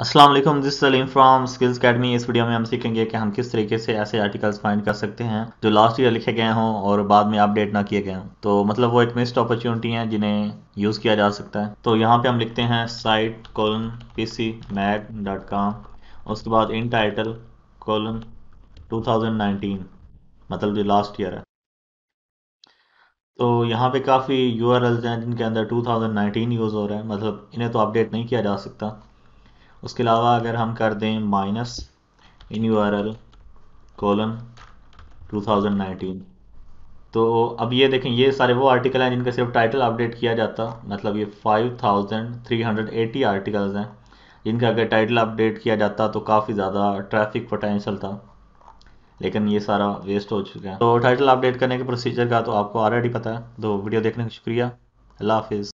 Aslam this Salim from skills academy इस video में हम सीखेंगे कि हम किस तरीके से ऐसे आर्टिकल्स फाइंड कर सकते हैं जो लास्ट ईयर लिखे गए हों और बाद में अपडेट ना किए गए हों तो मतलब वो एक मिस्ड अपॉर्चुनिटी है जिन्हें यूज़ किया जा सकता है तो यहाँ पे हम लिखते हैं site colon P C mat dot com उसके बाद इन टाइटल कॉलन टू मतलब जो लास्ट ईयर है तो यहाँ पे काफ़ी यू हैं जिनके अंदर टू यूज़ हो रहा है मतलब इन्हें तो अपडेट नहीं किया जा सकता उसके अलावा अगर हम कर दें minus in U R L colon तो अब ये देखें ये सारे वो आर्टिकल हैं जिनका सिर्फ टाइटल अपडेट किया जाता मतलब ये 5380 आर्टिकल्स हैं जिनका अगर टाइटल अपडेट किया जाता तो काफ़ी ज़्यादा ट्रैफिक पोटेंशियल था लेकिन ये सारा वेस्ट हो चुका है तो टाइटल अपडेट करने के प्रोसीजर का तो आपको ऑलरेडी पता है तो वीडियो देखने का शुक्रिया अल्लाह हाफिज़